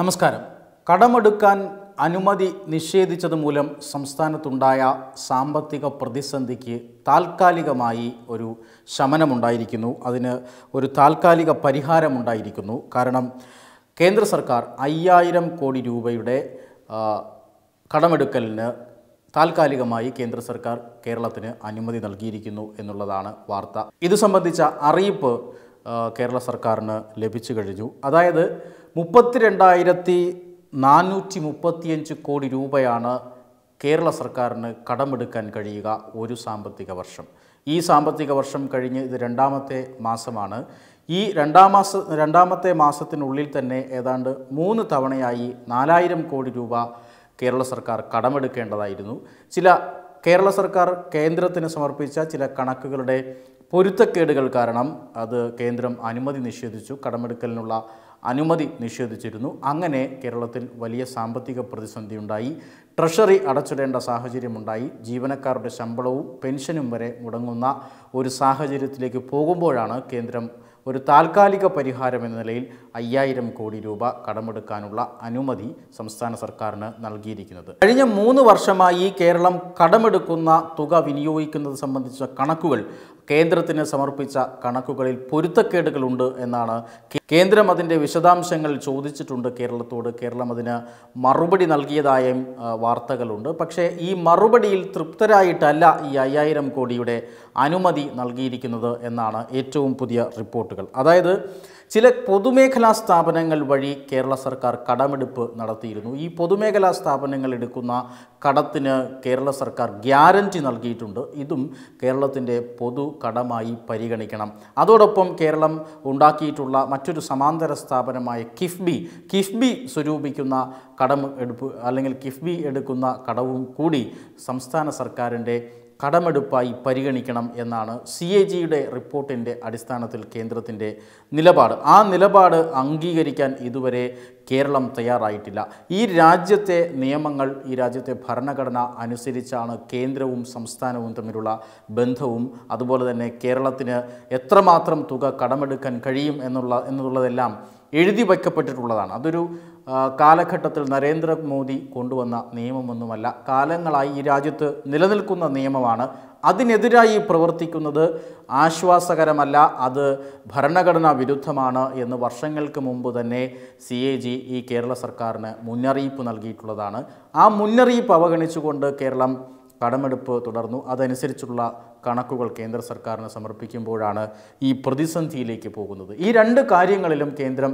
നമസ്കാരം കടമെടുക്കാൻ അനുമതി നിഷേധിച്ചത് മൂലം സംസ്ഥാനത്തുണ്ടായ സാമ്പത്തിക പ്രതിസന്ധിക്ക് താൽക്കാലികമായി ഒരു ശമനമുണ്ടായിരിക്കുന്നു അതിന് ഒരു താൽക്കാലിക പരിഹാരമുണ്ടായിരിക്കുന്നു കാരണം കേന്ദ്ര സർക്കാർ അയ്യായിരം കോടി രൂപയുടെ കടമെടുക്കലിന് താൽക്കാലികമായി കേന്ദ്ര സർക്കാർ കേരളത്തിന് അനുമതി നൽകിയിരിക്കുന്നു എന്നുള്ളതാണ് വാർത്ത ഇത് സംബന്ധിച്ച അറിയിപ്പ് കേരള സർക്കാരിന് ലഭിച്ചു കഴിഞ്ഞു അതായത് രണ്ടായിരത്തി നാനൂറ്റി മുപ്പത്തിയഞ്ച് കോടി രൂപയാണ് കേരള സർക്കാരിന് കടമെടുക്കാൻ കഴിയുക ഒരു സാമ്പത്തിക വർഷം ഈ സാമ്പത്തിക വർഷം കഴിഞ്ഞ് ഇത് രണ്ടാമത്തെ മാസമാണ് ഈ രണ്ടാം മാസ രണ്ടാമത്തെ മാസത്തിനുള്ളിൽ തന്നെ ഏതാണ്ട് മൂന്ന് തവണയായി നാലായിരം കോടി രൂപ കേരള സർക്കാർ കടമെടുക്കേണ്ടതായിരുന്നു ചില കേരള സർക്കാർ കേന്ദ്രത്തിന് സമർപ്പിച്ച ചില കണക്കുകളുടെ പൊരുത്തക്കേടുകൾ കാരണം അത് കേന്ദ്രം അനുമതി നിഷേധിച്ചു കടമെടുക്കലിനുള്ള അനുമതി നിഷേധിച്ചിരുന്നു അങ്ങനെ കേരളത്തിൽ വലിയ സാമ്പത്തിക പ്രതിസന്ധി ഉണ്ടായി ട്രഷറി അടച്ചിടേണ്ട സാഹചര്യമുണ്ടായി ജീവനക്കാരുടെ ശമ്പളവും പെൻഷനും വരെ മുടങ്ങുന്ന ഒരു സാഹചര്യത്തിലേക്ക് പോകുമ്പോഴാണ് കേന്ദ്രം ഒരു താൽക്കാലിക പരിഹാരം എന്ന നിലയിൽ അയ്യായിരം കോടി രൂപ കടമെടുക്കാനുള്ള അനുമതി സംസ്ഥാന സർക്കാരിന് നൽകിയിരിക്കുന്നത് കഴിഞ്ഞ മൂന്ന് വർഷമായി കേരളം കടമെടുക്കുന്ന തുക വിനിയോഗിക്കുന്നത് സംബന്ധിച്ച കണക്കുകൾ കേന്ദ്രത്തിന് സമർപ്പിച്ച കണക്കുകളിൽ പൊരുത്തക്കേടുകളുണ്ട് എന്നാണ് കേന്ദ്രം അതിൻ്റെ വിശദാംശങ്ങൾ ചോദിച്ചിട്ടുണ്ട് കേരളത്തോട് കേരളം അതിന് മറുപടി നൽകിയതായും വാർത്തകളുണ്ട് പക്ഷേ ഈ മറുപടിയിൽ തൃപ്തരായിട്ടല്ല ഈ അയ്യായിരം കോടിയുടെ അനുമതി നൽകിയിരിക്കുന്നത് എന്നാണ് ഏറ്റവും പുതിയ റിപ്പോർട്ടുകൾ അതായത് ചില പൊതുമേഖലാ സ്ഥാപനങ്ങൾ വഴി കേരള സർക്കാർ കടമെടുപ്പ് നടത്തിയിരുന്നു ഈ പൊതുമേഖലാ സ്ഥാപനങ്ങൾ എടുക്കുന്ന കടത്തിന് കേരള സർക്കാർ ഗ്യാരൻറ്റി നൽകിയിട്ടുണ്ട് ഇതും കേരളത്തിൻ്റെ പൊതു കടമായി പരിഗണിക്കണം അതോടൊപ്പം കേരളം ഉണ്ടാക്കിയിട്ടുള്ള മറ്റൊരു സമാന്തര സ്ഥാപനമായ കിഫ്ബി കിഫ്ബി സ്വരൂപിക്കുന്ന കടം എടുപ്പ് അല്ലെങ്കിൽ കിഫ്ബി എടുക്കുന്ന കടവും കൂടി സംസ്ഥാന സർക്കാരിൻ്റെ കടമെടുപ്പായി പരിഗണിക്കണം എന്നാണ് സി എ ജിയുടെ റിപ്പോർട്ടിൻ്റെ അടിസ്ഥാനത്തിൽ കേന്ദ്രത്തിൻ്റെ നിലപാട് ആ നിലപാട് അംഗീകരിക്കാൻ ഇതുവരെ കേരളം തയ്യാറായിട്ടില്ല ഈ രാജ്യത്തെ നിയമങ്ങൾ ഈ രാജ്യത്തെ ഭരണഘടന അനുസരിച്ചാണ് കേന്ദ്രവും സംസ്ഥാനവും തമ്മിലുള്ള ബന്ധവും അതുപോലെ തന്നെ കേരളത്തിന് എത്രമാത്രം തുക കടമെടുക്കാൻ കഴിയും എന്നുള്ള എന്നുള്ളതെല്ലാം എഴുതി വയ്ക്കപ്പെട്ടിട്ടുള്ളതാണ് അതൊരു കാലഘട്ടത്തിൽ നരേന്ദ്രമോദി കൊണ്ടുവന്ന നിയമമൊന്നുമല്ല കാലങ്ങളായി ഈ രാജ്യത്ത് നിലനിൽക്കുന്ന നിയമമാണ് അതിനെതിരായി പ്രവർത്തിക്കുന്നത് ആശ്വാസകരമല്ല അത് ഭരണഘടനാ വിരുദ്ധമാണ് എന്ന് വർഷങ്ങൾക്ക് മുമ്പ് തന്നെ സി എ ജി ഈ കേരള സർക്കാരിന് മുന്നറിയിപ്പ് നൽകിയിട്ടുള്ളതാണ് ആ മുന്നറിയിപ്പ് അവഗണിച്ചുകൊണ്ട് കേരളം കടമെടുപ്പ് തുടർന്നു അതനുസരിച്ചുള്ള കണക്കുകൾ കേന്ദ്ര സർക്കാരിന് സമർപ്പിക്കുമ്പോഴാണ് ഈ പ്രതിസന്ധിയിലേക്ക് പോകുന്നത് ഈ രണ്ട് കാര്യങ്ങളിലും കേന്ദ്രം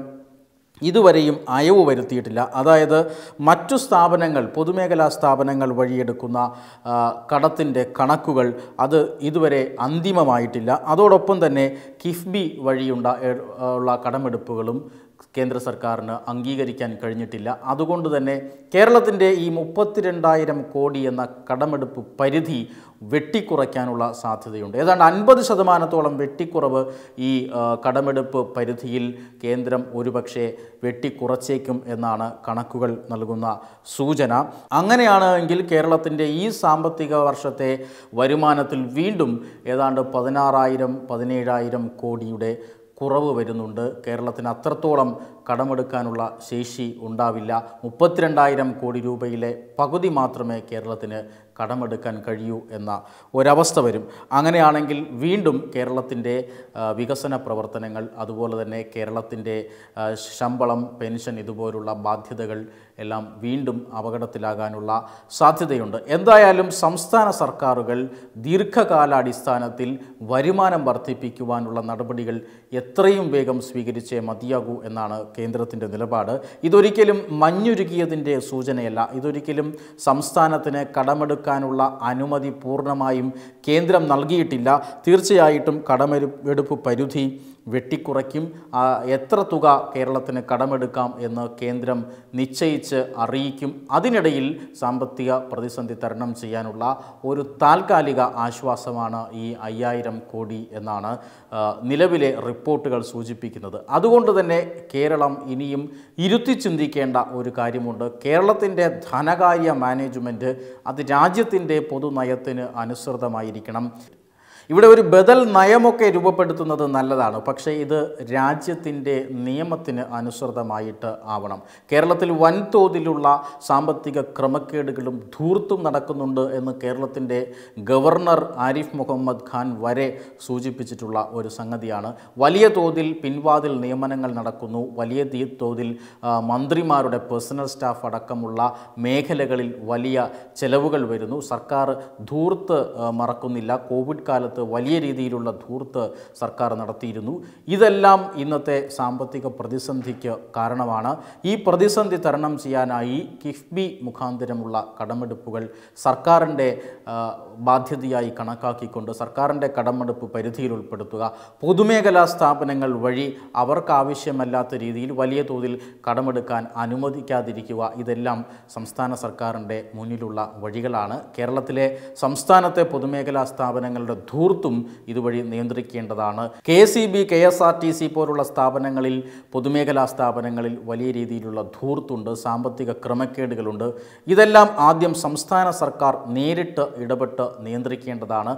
ഇതുവരെയും അയവ് വരുത്തിയിട്ടില്ല അതായത് മറ്റു സ്ഥാപനങ്ങൾ പൊതുമേഖലാ സ്ഥാപനങ്ങൾ വഴിയെടുക്കുന്ന കടത്തിൻ്റെ കണക്കുകൾ അത് ഇതുവരെ അന്തിമമായിട്ടില്ല അതോടൊപ്പം തന്നെ കിഫ്ബി വഴിയുണ്ട ഉള്ള കടമെടുപ്പുകളും കേന്ദ്ര സർക്കാരിന് അംഗീകരിക്കാൻ കഴിഞ്ഞിട്ടില്ല അതുകൊണ്ട് തന്നെ കേരളത്തിൻ്റെ ഈ മുപ്പത്തിരണ്ടായിരം കോടി എന്ന കടമെടുപ്പ് പരിധി വെട്ടിക്കുറയ്ക്കാനുള്ള സാധ്യതയുണ്ട് ഏതാണ്ട് അൻപത് ശതമാനത്തോളം വെട്ടിക്കുറവ് ഈ കടമെടുപ്പ് പരിധിയിൽ കേന്ദ്രം ഒരുപക്ഷെ വെട്ടിക്കുറച്ചേക്കും എന്നാണ് കണക്കുകൾ നൽകുന്ന സൂചന അങ്ങനെയാണെങ്കിൽ കേരളത്തിൻ്റെ ഈ സാമ്പത്തിക വർഷത്തെ വരുമാനത്തിൽ വീണ്ടും ഏതാണ്ട് പതിനാറായിരം പതിനേഴായിരം കോടിയുടെ കുറവ് വരുന്നുണ്ട് കേരളത്തിന് അത്രത്തോളം കടമെടുക്കാനുള്ള ശേഷി ഉണ്ടാവില്ല മുപ്പത്തിരണ്ടായിരം കോടി രൂപയിലെ പകുതി മാത്രമേ കേരളത്തിന് കടമെടുക്കാൻ കഴിയൂ എന്ന ഒരവസ്ഥ വരും അങ്ങനെയാണെങ്കിൽ വീണ്ടും കേരളത്തിൻ്റെ വികസന പ്രവർത്തനങ്ങൾ അതുപോലെ തന്നെ കേരളത്തിൻ്റെ ശമ്പളം പെൻഷൻ ഇതുപോലുള്ള ബാധ്യതകൾ എല്ലാം വീണ്ടും അപകടത്തിലാകാനുള്ള സാധ്യതയുണ്ട് എന്തായാലും സംസ്ഥാന സർക്കാരുകൾ ദീർഘകാലാടിസ്ഥാനത്തിൽ വരുമാനം വർദ്ധിപ്പിക്കുവാനുള്ള നടപടികൾ എത്രയും വേഗം സ്വീകരിച്ചേ മതിയാകൂ എന്നാണ് കേന്ദ്രത്തിൻ്റെ നിലപാട് ഇതൊരിക്കലും മഞ്ഞുരുകിയതിൻ്റെ സൂചനയല്ല ഇതൊരിക്കലും സംസ്ഥാനത്തിന് കടമെടുക്കാൻ കടമെടുക്കാനുള്ള അനുമതി പൂർണ്ണമായും കേന്ദ്രം നൽകിയിട്ടില്ല തീർച്ചയായിട്ടും കടമെടുപ്പ് പരിധി വെട്ടിക്കുറയ്ക്കും എത്ര തുക കേരളത്തിന് കടമെടുക്കാം എന്ന് കേന്ദ്രം നിശ്ചയിച്ച് അറിയിക്കും അതിനിടയിൽ സാമ്പത്തിക പ്രതിസന്ധി തരണം ചെയ്യാനുള്ള ഒരു താൽക്കാലിക ആശ്വാസമാണ് ഈ അയ്യായിരം കോടി എന്നാണ് നിലവിലെ റിപ്പോർട്ടുകൾ സൂചിപ്പിക്കുന്നത് അതുകൊണ്ട് തന്നെ കേരളം ഇനിയും ഇരുത്തി ചിന്തിക്കേണ്ട ഒരു കാര്യമുണ്ട് കേരളത്തിൻ്റെ ധനകാര്യ മാനേജ്മെൻറ്റ് അത് രാജ്യത്തിൻ്റെ പൊതുനയത്തിന് അനുസൃതമായിരിക്കണം ഇവിടെ ഒരു ബദൽ നയമൊക്കെ രൂപപ്പെടുത്തുന്നത് നല്ലതാണ് പക്ഷേ ഇത് രാജ്യത്തിൻ്റെ നിയമത്തിന് അനുസൃതമായിട്ട് ആവണം കേരളത്തിൽ വൻതോതിലുള്ള സാമ്പത്തിക ക്രമക്കേടുകളും ധൂർത്തും നടക്കുന്നുണ്ട് എന്ന് കേരളത്തിൻ്റെ ഗവർണർ ആരിഫ് മുഹമ്മദ് ഖാൻ വരെ സൂചിപ്പിച്ചിട്ടുള്ള ഒരു സംഗതിയാണ് വലിയ തോതിൽ പിൻവാതിൽ നിയമനങ്ങൾ നടക്കുന്നു വലിയ തോതിൽ മന്ത്രിമാരുടെ പേഴ്സണൽ സ്റ്റാഫ് അടക്കമുള്ള മേഖലകളിൽ വലിയ ചെലവുകൾ വരുന്നു സർക്കാർ ധൂർത്ത് മറക്കുന്നില്ല കോവിഡ് കാലത്ത് കാലത്ത് വലിയ രീതിയിലുള്ള ധൂർത്ത് സർക്കാർ നടത്തിയിരുന്നു ഇതെല്ലാം ഇന്നത്തെ സാമ്പത്തിക പ്രതിസന്ധിക്ക് കാരണമാണ് ഈ പ്രതിസന്ധി തരണം ചെയ്യാനായി കിഫ്ബി മുഖാന്തരമുള്ള കടമെടുപ്പുകൾ സർക്കാരിൻ്റെ ബാധ്യതയായി കണക്കാക്കിക്കൊണ്ട് സർക്കാരിൻ്റെ കടമെടുപ്പ് പരിധിയിൽ ഉൾപ്പെടുത്തുക പൊതുമേഖലാ സ്ഥാപനങ്ങൾ വഴി അവർക്കാവശ്യമല്ലാത്ത രീതിയിൽ വലിയ തോതിൽ കടമെടുക്കാൻ അനുവദിക്കാതിരിക്കുക ഇതെല്ലാം സംസ്ഥാന സർക്കാരിൻ്റെ മുന്നിലുള്ള വഴികളാണ് കേരളത്തിലെ സംസ്ഥാനത്തെ പൊതുമേഖലാ സ്ഥാപനങ്ങളുടെ ധൂർ കൂർത്തും ഇതുവഴി നിയന്ത്രിക്കേണ്ടതാണ് K C B K S R T C പോലുള്ള സ്ഥാപനങ്ങളിൽ പൊതുമേഖലാ സ്ഥാപനങ്ങളിൽ വലിയ രീതിയിലുള്ള ധൂർത്തുണ്ട് സാമ്പത്തിക ക്രമക്കേടുകളുണ്ട് ഇതെല്ലാം ആദ്യം സംസ്ഥാന സർക്കാർ നേരിട്ട് ഇടപെട്ട് നിയന്ത്രിക്കേണ്ടതാണ്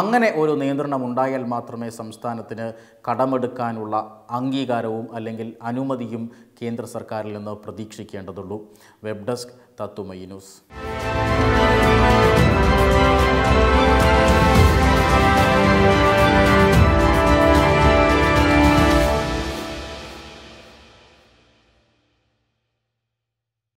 അങ്ങനെ ഒരു നിയന്ത്രണം ഉണ്ടായാൽ മാത്രമേ സംസ്ഥാനത്തിന് കടമെടുക്കാനുള്ള അംഗീകാരവും അല്ലെങ്കിൽ അനുമതിയും കേന്ദ്ര സർക്കാരിൽ നിന്ന് പ്രതീക്ഷിക്കേണ്ടതുള്ളൂ വെബ് ഡെസ്ക് തത്തുമൈ ന്യൂസ്